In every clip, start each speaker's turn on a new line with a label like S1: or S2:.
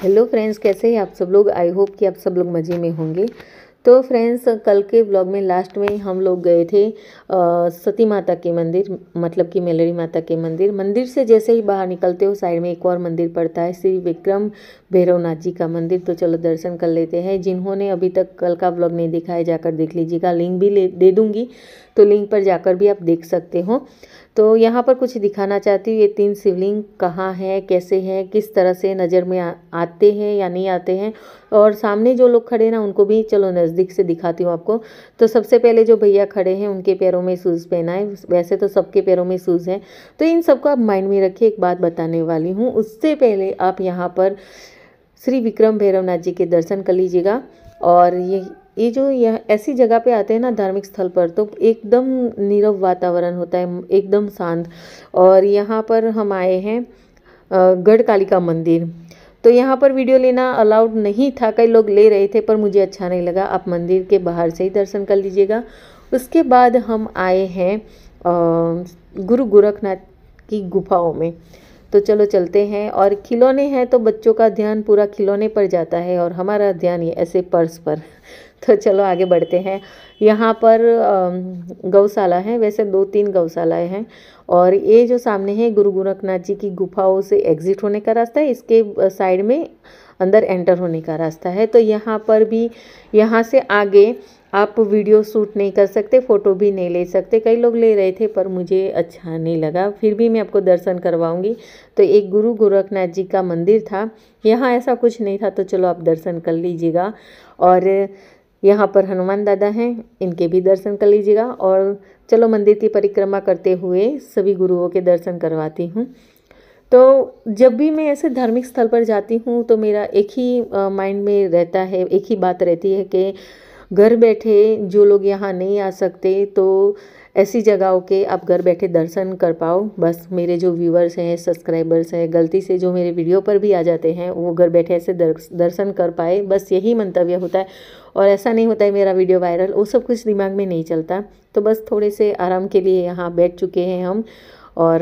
S1: hello friends कैसे हैं आप सब लोग आई होप कि आप सब लोग मज़े में होंगे तो फ्रेंड्स कल के ब्लॉग में लास्ट में हम लोग गए थे आ, सती माता के मंदिर मतलब कि मेलरी माता के मंदिर मंदिर से जैसे ही बाहर निकलते हो साइड में एक और मंदिर पड़ता है श्री विक्रम भैरवनाथ जी का मंदिर तो चलो दर्शन कर लेते हैं जिन्होंने अभी तक कल का ब्लॉग नहीं देखा है जाकर देख लीजिएगा लिंक भी ले दे दूँगी तो लिंक पर जाकर भी आप देख सकते हो तो यहाँ पर कुछ दिखाना चाहती हूँ ये तीन शिवलिंग कहाँ है कैसे हैं किस तरह से नज़र में आ, आते हैं या नहीं आते हैं और सामने जो लोग खड़े ना उनको भी चलो नज़दीक से दिखाती हूँ आपको तो सबसे पहले जो भैया खड़े हैं उनके पैरों में शूज़ पहना है वैसे तो सबके पैरों में शूज़ हैं तो इन सबको आप माइंड में रखिए एक बात बताने वाली हूँ उससे पहले आप यहाँ पर श्री विक्रम भैरवनाथ जी के दर्शन कर लीजिएगा और ये ये जो यह ऐसी जगह पे आते हैं ना धार्मिक स्थल पर तो एकदम नीरव वातावरण होता है एकदम शांत और यहाँ पर हम आए हैं गढ़ कालिका मंदिर तो यहाँ पर वीडियो लेना अलाउड नहीं था कई लोग ले रहे थे पर मुझे अच्छा नहीं लगा आप मंदिर के बाहर से ही दर्शन कर लीजिएगा उसके बाद हम आए हैं गुरु गोरखनाथ की गुफाओं में तो चलो चलते हैं और खिलौने हैं तो बच्चों का ध्यान पूरा खिलौने पर जाता है और हमारा ध्यान ये ऐसे पर्स पर तो चलो आगे बढ़ते हैं यहाँ पर गौशाला है वैसे दो तीन गौशालाएँ हैं और ये जो सामने है गुरु गोरखनाथ जी की गुफाओं से एग्ज़िट होने का रास्ता है इसके साइड में अंदर एंटर होने का रास्ता है तो यहाँ पर भी यहाँ से आगे आप वीडियो शूट नहीं कर सकते फ़ोटो भी नहीं ले सकते कई लोग ले रहे थे पर मुझे अच्छा नहीं लगा फिर भी मैं आपको दर्शन करवाऊंगी तो एक गुरु गोरखनाथ जी का मंदिर था यहाँ ऐसा कुछ नहीं था तो चलो आप दर्शन कर लीजिएगा और यहाँ पर हनुमान दादा हैं इनके भी दर्शन कर लीजिएगा और चलो मंदिर की परिक्रमा करते हुए सभी गुरुओं के दर्शन करवाती हूँ तो जब भी मैं ऐसे धार्मिक स्थल पर जाती हूँ तो मेरा एक ही माइंड में रहता है एक ही बात रहती है कि घर बैठे जो लोग यहाँ नहीं आ सकते तो ऐसी जगहों के आप घर बैठे दर्शन कर पाओ बस मेरे जो व्यूअर्स हैं सब्सक्राइबर्स हैं गलती से जो मेरे वीडियो पर भी आ जाते हैं वो घर बैठे ऐसे दर्शन कर पाए बस यही मंतव्य होता है और ऐसा नहीं होता है मेरा वीडियो वायरल वो सब कुछ दिमाग में नहीं चलता तो बस थोड़े से आराम के लिए यहाँ बैठ चुके हैं हम और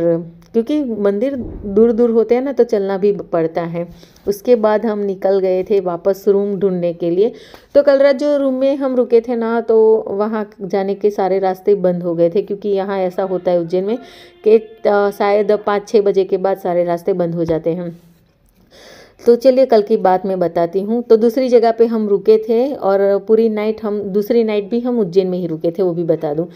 S1: क्योंकि मंदिर दूर दूर होते हैं ना तो चलना भी पड़ता है उसके बाद हम निकल गए थे वापस रूम ढूंढने के लिए तो कल रात जो रूम में हम रुके थे ना तो वहाँ जाने के सारे रास्ते बंद हो गए थे क्योंकि यहाँ ऐसा होता है उज्जैन में कि शायद पाँच छः बजे के बाद सारे रास्ते बंद हो जाते हैं तो चलिए कल की बात मैं बताती हूँ तो दूसरी जगह पे हम रुके थे और पूरी नाइट हम दूसरी नाइट भी हम उज्जैन में ही रुके थे वो भी बता दूँ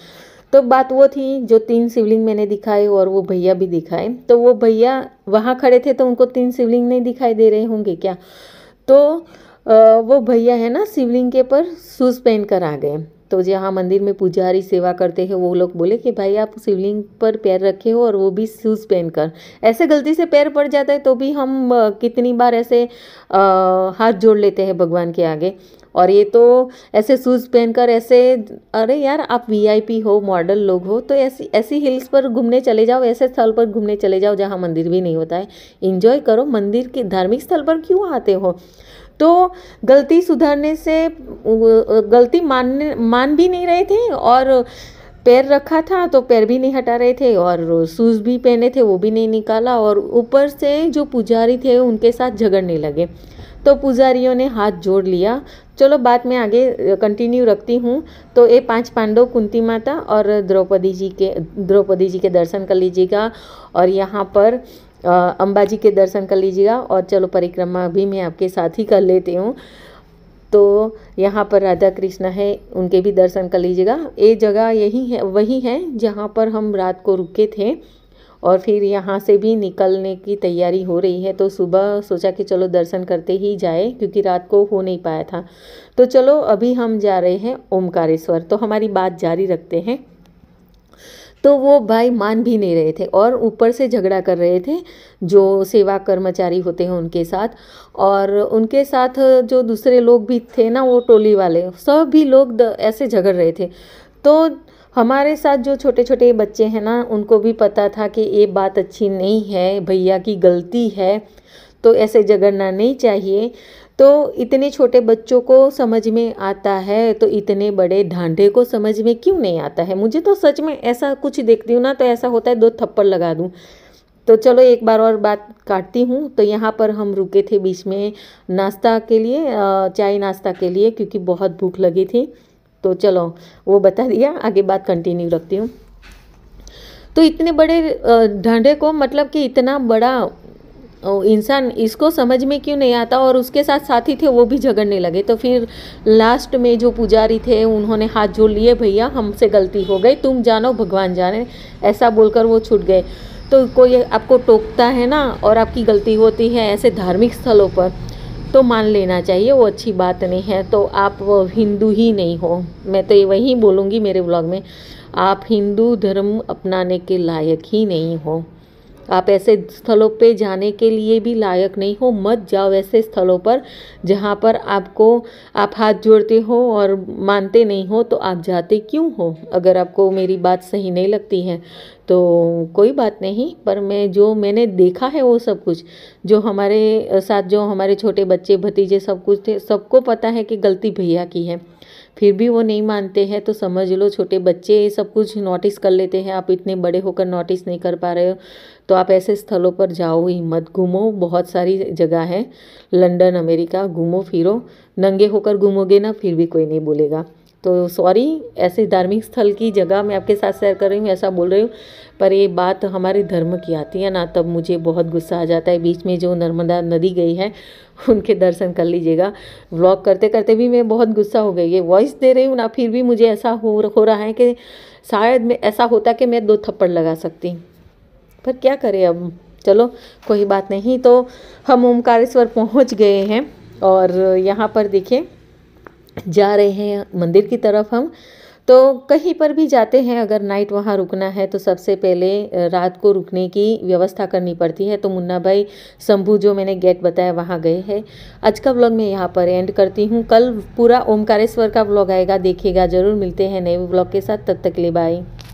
S1: तो बात वो थी जो तीन शिवलिंग मैंने दिखाए और वो भैया भी दिखाए तो वो भैया वहाँ खड़े थे तो उनको तीन शिवलिंग नहीं दिखाई दे रहे होंगे क्या तो वो भैया है ना शिवलिंग के पर शूज़ पहन कर आ गए तो जहाँ मंदिर में पुजारी सेवा करते हैं वो लोग बोले कि भाई आप शिवलिंग पर पैर रखे हो और वो भी शूज़ पहन कर ऐसे गलती से पैर पड़ जाता है तो भी हम कितनी बार ऐसे हाथ जोड़ लेते हैं भगवान के आगे और ये तो ऐसे शूज़ पहनकर ऐसे अरे यार आप वीआईपी हो मॉडल लोग हो तो ऐसी ऐसी हिल्स पर घूमने चले जाओ ऐसे स्थल पर घूमने चले जाओ जहाँ मंदिर भी नहीं होता है इन्जॉय करो मंदिर के धार्मिक स्थल पर क्यों आते हो तो गलती सुधारने से गलती मानने मान भी नहीं रहे थे और पैर रखा था तो पैर भी नहीं हटा रहे थे और शूज़ भी पहने थे वो भी नहीं निकाला और ऊपर से जो पुजारी थे उनके साथ झगड़ने लगे तो पुजारियों ने हाथ जोड़ लिया चलो बात मैं आगे कंटिन्यू रखती हूँ तो ये पांच पांडव कुंती माता और द्रौपदी जी के द्रौपदी जी के दर्शन कर लीजिएगा और यहाँ पर अम्बा जी के दर्शन कर लीजिएगा और चलो परिक्रमा भी मैं आपके साथ ही कर लेती हूँ तो यहाँ पर राधा कृष्ण है उनके भी दर्शन कर लीजिएगा ये जगह यही है वही है जहाँ पर हम रात को रुके थे और फिर यहाँ से भी निकलने की तैयारी हो रही है तो सुबह सोचा कि चलो दर्शन करते ही जाए क्योंकि रात को हो नहीं पाया था तो चलो अभी हम जा रहे हैं ओमकारेश्वर तो हमारी बात जारी रखते हैं तो वो भाई मान भी नहीं रहे थे और ऊपर से झगड़ा कर रहे थे जो सेवा कर्मचारी होते हैं उनके साथ और उनके साथ जो दूसरे लोग भी थे ना वो टोली वाले सभी लोग ऐसे झगड़ रहे थे तो हमारे साथ जो छोटे छोटे बच्चे हैं ना उनको भी पता था कि ये बात अच्छी नहीं है भैया की गलती है तो ऐसे झगड़ना नहीं चाहिए तो इतने छोटे बच्चों को समझ में आता है तो इतने बड़े ढांढे को समझ में क्यों नहीं आता है मुझे तो सच में ऐसा कुछ देखती हूँ ना तो ऐसा होता है दो थप्पड़ लगा दूँ तो चलो एक बार और बात काटती हूँ तो यहाँ पर हम रुके थे बीच में नाश्ता के लिए चाय नाश्ता के लिए क्योंकि बहुत भूख लगी थी तो चलो वो बता दिया आगे बात कंटिन्यू रखती हूँ तो इतने बड़े ढांढे को मतलब कि इतना बड़ा इंसान इसको समझ में क्यों नहीं आता और उसके साथ साथी थे वो भी झगड़ने लगे तो फिर लास्ट में जो पुजारी थे उन्होंने हाथ जोड़ लिए भैया हमसे गलती हो गई तुम जानो भगवान जाने ऐसा बोलकर वो छूट गए तो कोई आपको टोकता है ना और आपकी गलती होती है ऐसे धार्मिक स्थलों पर तो मान लेना चाहिए वो अच्छी बात नहीं है तो आप हिंदू ही नहीं हो मैं तो ये वही बोलूँगी मेरे ब्लॉग में आप हिंदू धर्म अपनाने के लायक ही नहीं हो आप ऐसे स्थलों पे जाने के लिए भी लायक नहीं हो मत जाओ ऐसे स्थलों पर जहाँ पर आपको आप हाथ जोड़ते हो और मानते नहीं हो तो आप जाते क्यों हो अगर आपको मेरी बात सही नहीं लगती है तो कोई बात नहीं पर मैं जो मैंने देखा है वो सब कुछ जो हमारे साथ जो हमारे छोटे बच्चे भतीजे सब कुछ थे सबको पता है कि गलती भैया की है फिर भी वो नहीं मानते हैं तो समझ लो छोटे बच्चे ये सब कुछ नोटिस कर लेते हैं आप इतने बड़े होकर नोटिस नहीं कर पा रहे हो तो आप ऐसे स्थलों पर जाओ हिम्मत घूमो बहुत सारी जगह है लंदन अमेरिका घूमो फिरो नंगे होकर घूमोगे ना फिर भी कोई नहीं बोलेगा तो सॉरी ऐसे धार्मिक स्थल की जगह मैं आपके साथ शेयर कर रही हूँ ऐसा बोल रही हूँ पर ये बात हमारे धर्म की आती है ना तब मुझे बहुत गुस्सा आ जाता है बीच में जो नर्मदा नदी गई है उनके दर्शन कर लीजिएगा व्लॉग करते करते भी मैं बहुत गुस्सा हो गई ये वॉइस दे रही हूँ ना फिर भी मुझे ऐसा हो हो रहा है कि शायद मैं ऐसा होता कि मैं दो थप्पड़ लगा सकती पर क्या करें अब चलो कोई बात नहीं तो हम ओमकारेश्वर पहुँच गए हैं और यहाँ पर देखें जा रहे हैं मंदिर की तरफ हम तो कहीं पर भी जाते हैं अगर नाइट वहाँ रुकना है तो सबसे पहले रात को रुकने की व्यवस्था करनी पड़ती है तो मुन्ना भाई शंभू जो मैंने गेट बताया वहाँ गए हैं आज का व्लॉग मैं यहाँ पर एंड करती हूँ कल पूरा ओमकारेश्वर का व्लॉग आएगा देखिएगा ज़रूर मिलते हैं नए व्लॉग के साथ तब तक ले बाय